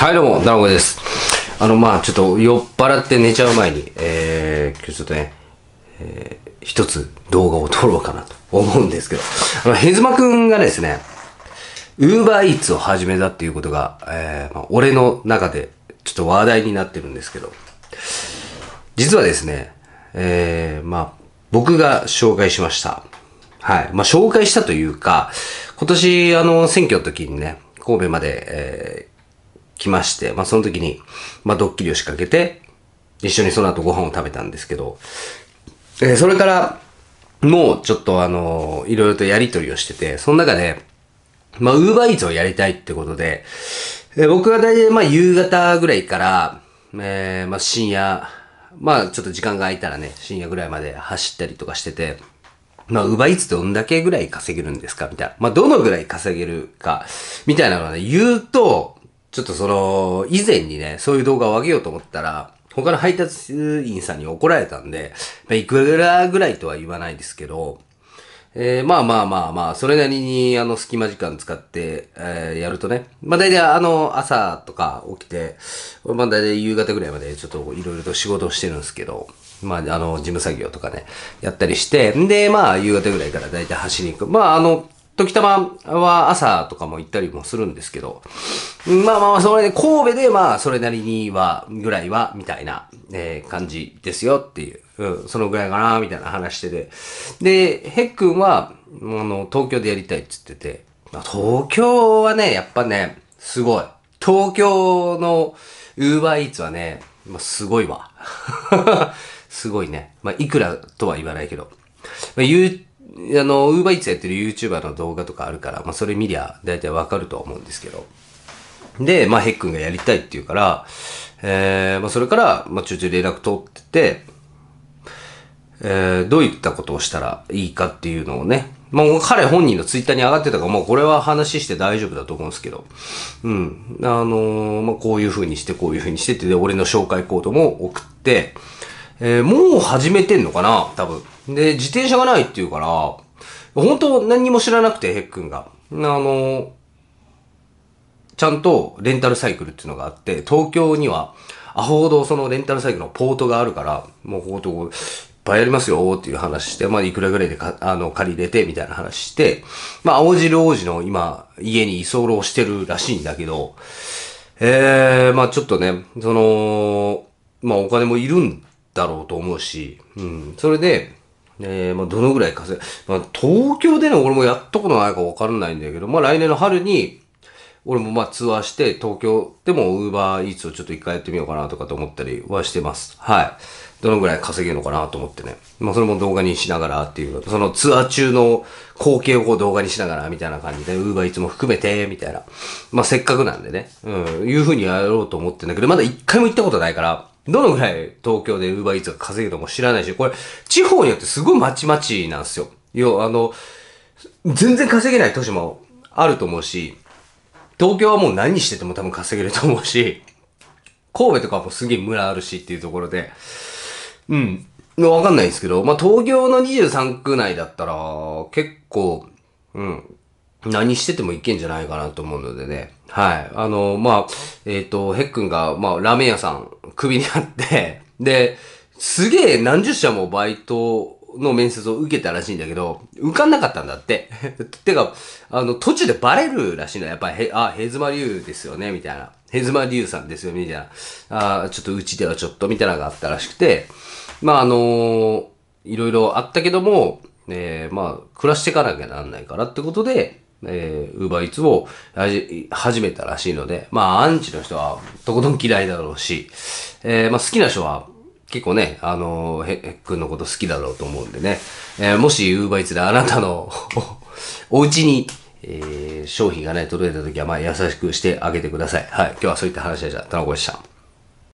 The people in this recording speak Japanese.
はい、どうも、なおこです。あの、まあちょっと酔っ払って寝ちゃう前に、えー、今日ちょっとね、えー、一つ動画を撮ろうかなと思うんですけど、あの、ヘズマくんがですね、ウーバーイーツを始めたっていうことが、えー、まあ、俺の中でちょっと話題になってるんですけど、実はですね、えー、まあ僕が紹介しました。はい。まあ紹介したというか、今年、あの、選挙の時にね、神戸まで、えー来まして、まあその時に、まあドッキリを仕掛けて、一緒にその後ご飯を食べたんですけど、えー、それから、もうちょっとあのー、いろいろとやりとりをしてて、その中で、まあ、ウーバーイーツをやりたいってことで、えー、僕は大体、まあ、夕方ぐらいから、えー、まあ、深夜、まあ、ちょっと時間が空いたらね、深夜ぐらいまで走ったりとかしてて、まあ、ウーバーイーツってどんだけぐらい稼げるんですかみたいな。まあ、どのぐらい稼げるか、みたいなのはね、言うと、ちょっとその、以前にね、そういう動画を上げようと思ったら、他の配達員さんに怒られたんで、いくらぐらいとは言わないですけど、えー、まあまあまあまあ、それなりに、あの、隙間時間使って、えー、やるとね。まあ大体、あの、朝とか起きて、まあ大体夕方ぐらいまでちょっといろいろと仕事をしてるんですけど、まあ、あの、事務作業とかね、やったりして、んで、まあ、夕方ぐらいから大体走りに行く。まあ、あの、時たまは朝とかも行ったりもするんですけど、まあまあ、それで、神戸でまあ、それなりには、ぐらいは、みたいな、えー、感じですよっていう、うん、そのぐらいかな、みたいな話してて。で、ヘッくんは、あの、東京でやりたいって言ってて、まあ、東京はね、やっぱね、すごい。東京のウーバーイーツはね、まあ、すごいわ。すごいね。まあ、いくらとは言わないけど。まあ、あの、ウーバーイーツやってる YouTuber の動画とかあるから、まあ、それ見りゃ大体わかると思うんですけど。で、まあ、ヘックンがやりたいって言うから、えー、まあ、それから、まあ、ちょいちょい連絡取ってて、えー、どういったことをしたらいいかっていうのをね、まあ、彼本人のツイッターに上がってたから、もうこれは話して大丈夫だと思うんですけど、うん。あのー、まあ、こういう風にして、こういう風にしてって、で、俺の紹介コードも送って、えー、もう始めてんのかな多分。で、自転車がないって言うから、本当何にも知らなくて、ヘックンが。あの、ちゃんとレンタルサイクルっていうのがあって、東京には、アホほどそのレンタルサイクルのポートがあるから、もうこことこいっぱいありますよっていう話して、まあ、いくらぐらいでか、あの、借りれてみたいな話して、まあ、青汁王子の今、家に居候してるらしいんだけど、ええー、まあちょっとね、その、まあお金もいるんだろうと思うし、うん、それで、えー、まあ、どのぐらい稼ぐ。まあ、東京でね、俺もやったことないかわからないんだけど、まあ、来年の春に、俺もまツアーして、東京でもウーバーイーツをちょっと一回やってみようかなとかと思ったりはしてます。はい。どのぐらい稼げるのかなと思ってね。まあそれも動画にしながらっていう、そのツアー中の光景をこう動画にしながらみたいな感じで、ウーバーイーツも含めて、みたいな。まあせっかくなんでね。うん、いうふうにやろうと思ってんだけど、まだ一回も行ったことないから、どのぐらい東京でウーバーイーツが稼ぐかも知らないし、これ、地方によってすごいまちまちなんですよ。要あの、全然稼げない都市もあると思うし、東京はもう何してても多分稼げると思うし、神戸とかもすげえ村あるしっていうところで、うん。わかんないんですけど、まあ、東京の23区内だったら、結構、うん、何しててもいけんじゃないかなと思うのでね。はい。あの、まあ、えっ、ー、と、ヘックンが、まあ、ラーメン屋さん、首にあって で、すげえ何十社もバイトの面接を受けたらしいんだけど、受かんなかったんだって。てか、あの、途中でバレるらしいの。やっぱり、あ、ヘズマリュウですよね、みたいな。ヘズマリュウさんですよね、みたいな。あ、ちょっとうちではちょっと、みたいなのがあったらしくて、まあ、あのー、いろいろあったけども、えー、まあ、暮らしていかなきゃなんないからってことで、えー、ウーバーイーツを始めたらしいので、まあ、アンチの人はとことん嫌いだろうし、えー、まあ、好きな人は結構ね、あのー、へッくんのこと好きだろうと思うんでね、えー、もしウーバーイーツであなたの お家に、えー、商品がね、届いた時は、まあ、優しくしてあげてください。はい。今日はそういった話でした。田中でした。